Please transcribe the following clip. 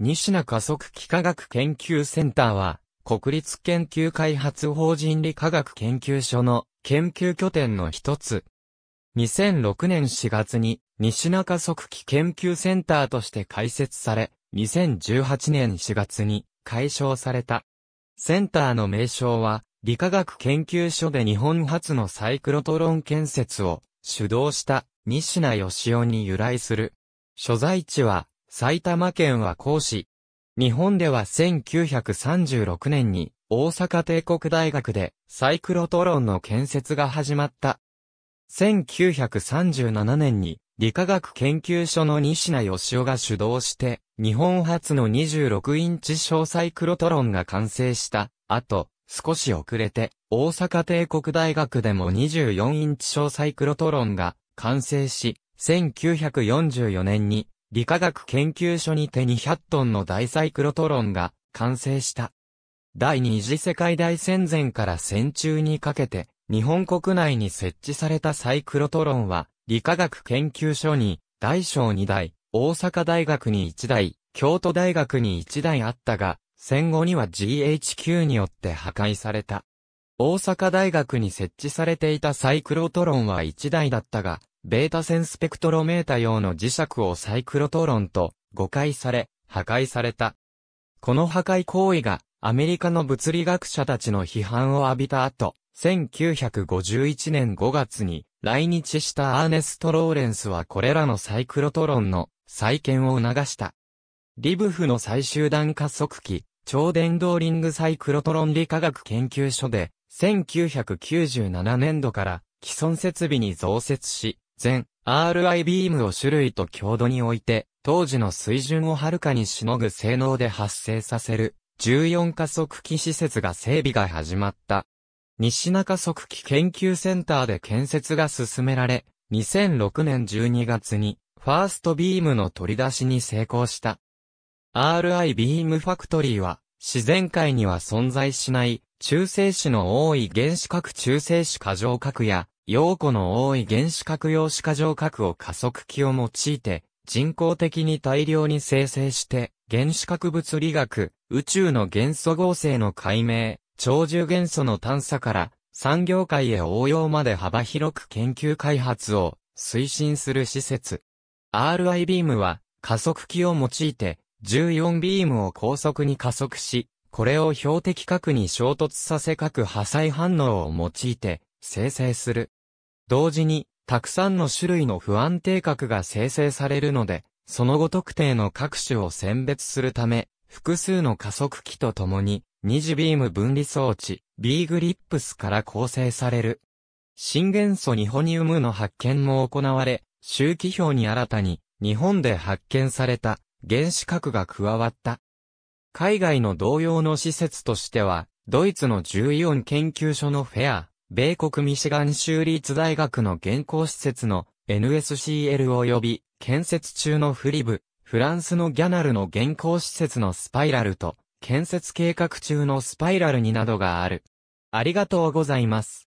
西名加速器科学研究センターは、国立研究開発法人理科学研究所の研究拠点の一つ。2006年4月に西名加速器研究センターとして開設され、2018年4月に解消された。センターの名称は、理化学研究所で日本初のサイクロトロン建設を主導した西名義雄に由来する。所在地は埼玉県は講師。日本では1936年に大阪帝国大学でサイクロトロンの建設が始まった。1937年に理化学研究所の西名義雄が主導して日本初の26インチ小サイクロトロンが完成したあと少し遅れて大阪帝国大学でも24インチ小サイクロトロンが完成し、1944年に理化学研究所にて200トンの大サイクロトロンが完成した。第二次世界大戦前から戦中にかけて、日本国内に設置されたサイクロトロンは、理化学研究所に、大小2台、大阪大学に1台、京都大学に1台あったが、戦後には GHQ によって破壊された。大阪大学に設置されていたサイクロトロンは1台だったが、ベータ線スペクトロメータ用の磁石をサイクロトロンと誤解され、破壊された。この破壊行為がアメリカの物理学者たちの批判を浴びた後、1951年5月に来日したアーネスト・ローレンスはこれらのサイクロトロンの再建を促した。リブフの最終段加速器、超電導リングサイクロトロン理化学研究所で、1997年度から既存設備に増設し、全 RI ビームを種類と強度において、当時の水準をはるかにしのぐ性能で発生させる、14加速器施設が整備が始まった。西中速器研究センターで建設が進められ、2006年12月に、ファーストビームの取り出しに成功した。RI ビームファクトリーは、自然界には存在しない、中性子の多い原子核中性子過剰核や、陽子の多い原子核用子化状核を加速器を用いて、人工的に大量に生成して、原子核物理学、宇宙の元素合成の解明、超重元素の探査から、産業界へ応用まで幅広く研究開発を推進する施設。RI ビームは加速器を用いて14ビームを高速に加速し、これを標的核に衝突させ核破砕反応を用いて生成する。同時に、たくさんの種類の不安定核が生成されるので、その後特定の各種を選別するため、複数の加速器とともに、二次ビーム分離装置、B グリップスから構成される。新元素ニホニウムの発見も行われ、周期表に新たに、日本で発見された、原子核が加わった。海外の同様の施設としては、ドイツのオン研究所のフェア、米国ミシガン州立大学の現行施設の NSCL 及び建設中のフリブ、フランスのギャナルの現行施設のスパイラルと建設計画中のスパイラルになどがある。ありがとうございます。